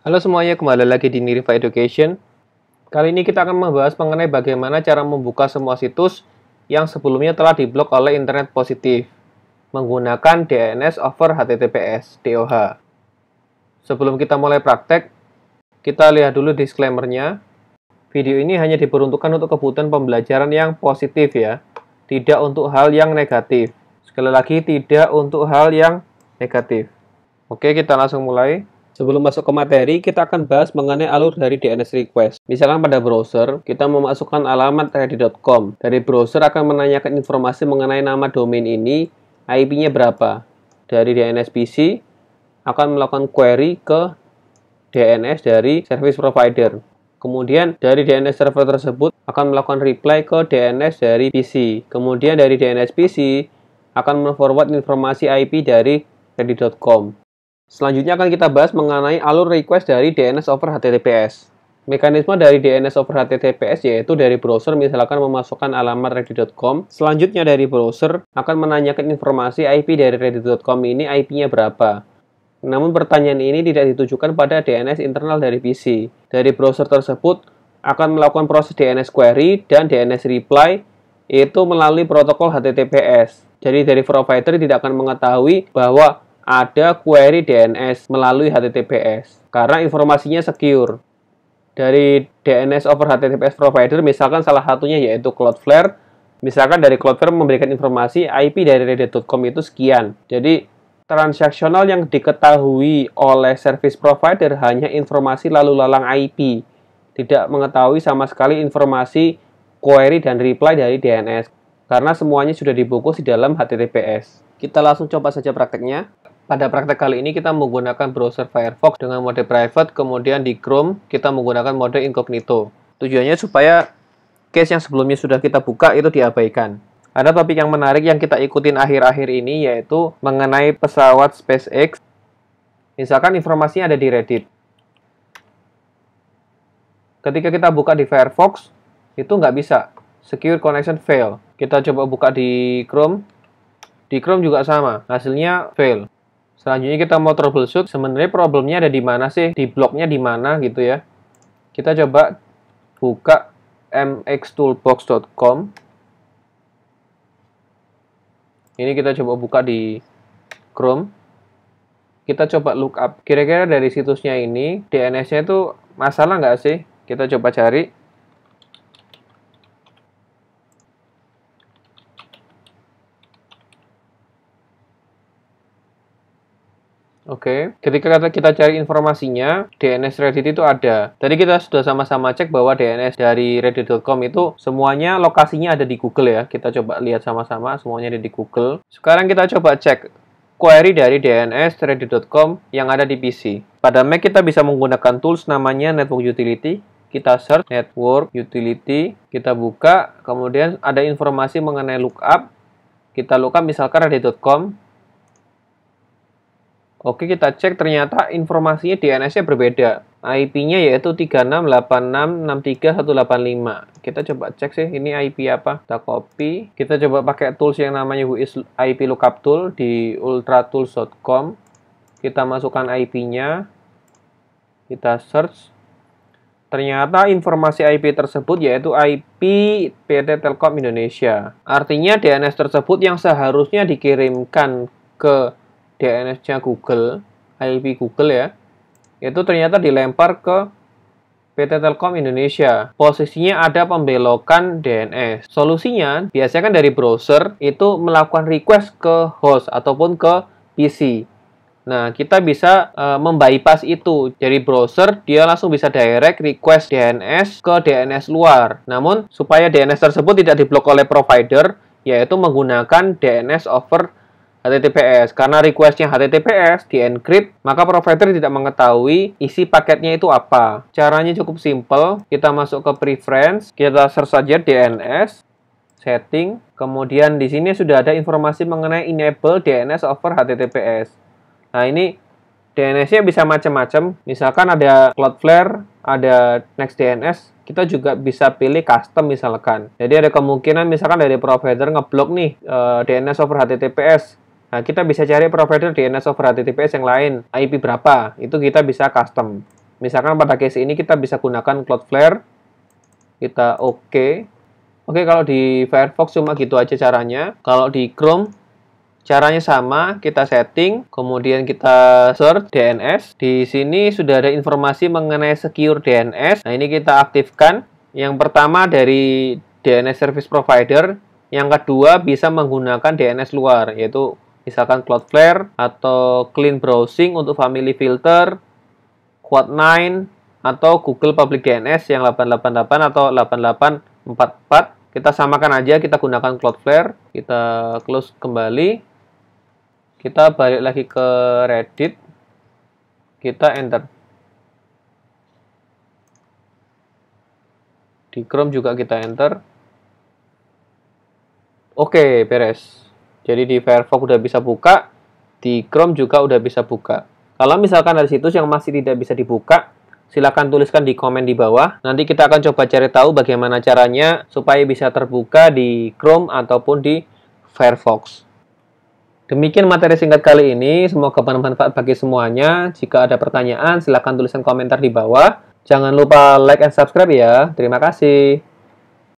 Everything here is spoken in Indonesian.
Halo semuanya, kembali lagi di Nirifa Education. Kali ini kita akan membahas mengenai bagaimana cara membuka semua situs yang sebelumnya telah diblok oleh internet positif menggunakan DNS over HTTPS (DOH). Sebelum kita mulai praktek, kita lihat dulu disclaimer-nya. Video ini hanya diperuntukkan untuk kebutuhan pembelajaran yang positif ya, tidak untuk hal yang negatif. Sekali lagi, tidak untuk hal yang negatif. Oke, kita langsung mulai. Sebelum masuk ke materi, kita akan bahas mengenai alur dari DNS request. Misalkan pada browser, kita memasukkan alamat ready.com. Dari browser akan menanyakan informasi mengenai nama domain ini, IP-nya berapa. Dari DNS PC, akan melakukan query ke DNS dari service provider. Kemudian dari DNS server tersebut akan melakukan reply ke DNS dari PC. Kemudian dari DNS PC akan memforward informasi IP dari ready.com. Selanjutnya akan kita bahas mengenai alur request dari DNS over HTTPS. Mekanisme dari DNS over HTTPS yaitu dari browser misalkan memasukkan alamat ready.com, selanjutnya dari browser akan menanyakan informasi IP dari ready.com ini IP-nya berapa. Namun pertanyaan ini tidak ditujukan pada DNS internal dari PC. Dari browser tersebut akan melakukan proses DNS query dan DNS reply yaitu melalui protokol HTTPS. Jadi dari provider tidak akan mengetahui bahwa ada query DNS melalui HTTPS karena informasinya secure. Dari DNS over HTTPS provider misalkan salah satunya yaitu Cloudflare. Misalkan dari Cloudflare memberikan informasi IP dari reddit.com itu sekian. Jadi transaksional yang diketahui oleh service provider hanya informasi lalu lalang IP, tidak mengetahui sama sekali informasi query dan reply dari DNS karena semuanya sudah dibungkus di dalam HTTPS. Kita langsung coba saja prakteknya. Pada praktek kali ini kita menggunakan browser Firefox dengan mode private, kemudian di Chrome kita menggunakan mode incognito. Tujuannya supaya case yang sebelumnya sudah kita buka itu diabaikan. Ada topik yang menarik yang kita ikutin akhir-akhir ini yaitu mengenai pesawat SpaceX. Misalkan informasinya ada di Reddit. Ketika kita buka di Firefox, itu nggak bisa. Secure connection fail. Kita coba buka di Chrome. Di Chrome juga sama, hasilnya fail. Selanjutnya kita mau troubleshoot, sebenarnya problemnya ada di mana sih, di bloknya di mana gitu ya. Kita coba buka mxtoolbox.com. Ini kita coba buka di Chrome. Kita coba look up. Kira-kira dari situsnya ini, DNS-nya itu masalah nggak sih? Kita coba cari. Oke, okay. ketika kita cari informasinya, DNS Reddit itu ada. Tadi kita sudah sama-sama cek bahwa DNS dari reddit.com itu semuanya lokasinya ada di Google ya. Kita coba lihat sama-sama, semuanya ada di Google. Sekarang kita coba cek query dari DNS reddit.com yang ada di PC. Pada Mac kita bisa menggunakan tools namanya Network Utility. Kita search Network Utility, kita buka, kemudian ada informasi mengenai lookup. Kita lookup misalkan reddit.com, Oke, kita cek ternyata informasinya DNS-nya berbeda. IP-nya yaitu 36866385. Kita coba cek sih ini IP apa. Kita copy. Kita coba pakai tools yang namanya WIS IP lookup tool di ultratools.com. Kita masukkan IP-nya. Kita search. Ternyata informasi IP tersebut yaitu IP PT Telkom Indonesia. Artinya DNS tersebut yang seharusnya dikirimkan ke DNS-nya Google, IP Google ya, itu ternyata dilempar ke PT Telkom Indonesia. Posisinya ada pembelokan DNS. Solusinya biasanya kan dari browser itu melakukan request ke host ataupun ke PC. Nah, kita bisa e, membypass itu. Jadi browser dia langsung bisa direct request DNS ke DNS luar. Namun supaya DNS tersebut tidak diblok oleh provider yaitu menggunakan DNS over HTTPS. Karena requestnya HTTPS di-encrypt, maka provider tidak mengetahui isi paketnya itu apa. Caranya cukup simple. Kita masuk ke preference, kita search saja DNS, setting, kemudian di sini sudah ada informasi mengenai enable DNS over HTTPS. Nah, ini DNS-nya bisa macam-macam. Misalkan ada Cloudflare, ada Next DNS kita juga bisa pilih custom misalkan. Jadi ada kemungkinan misalkan dari provider ngeblok nih uh, eh, DNS over HTTPS Nah, kita bisa cari provider DNS over HTTPS yang lain, IP berapa, itu kita bisa custom. Misalkan pada case ini kita bisa gunakan Cloudflare, kita oke. Okay. Oke, okay, kalau di Firefox cuma gitu aja caranya. Kalau di Chrome, caranya sama, kita setting, kemudian kita search DNS. Di sini sudah ada informasi mengenai secure DNS. Nah, ini kita aktifkan. Yang pertama dari DNS Service Provider, yang kedua bisa menggunakan DNS luar, yaitu misalkan Cloudflare atau Clean Browsing untuk family filter, Quad9 atau Google Public DNS yang 888 atau 8844. Kita samakan aja, kita gunakan Cloudflare, kita close kembali. Kita balik lagi ke Reddit. Kita enter. Di Chrome juga kita enter. Oke, beres. Jadi di Firefox udah bisa buka, di Chrome juga udah bisa buka. Kalau misalkan ada situs yang masih tidak bisa dibuka, silahkan tuliskan di komen di bawah. Nanti kita akan coba cari tahu bagaimana caranya supaya bisa terbuka di Chrome ataupun di Firefox. Demikian materi singkat kali ini, semoga bermanfaat bagi semuanya. Jika ada pertanyaan, silahkan tuliskan komentar di bawah. Jangan lupa like and subscribe ya. Terima kasih.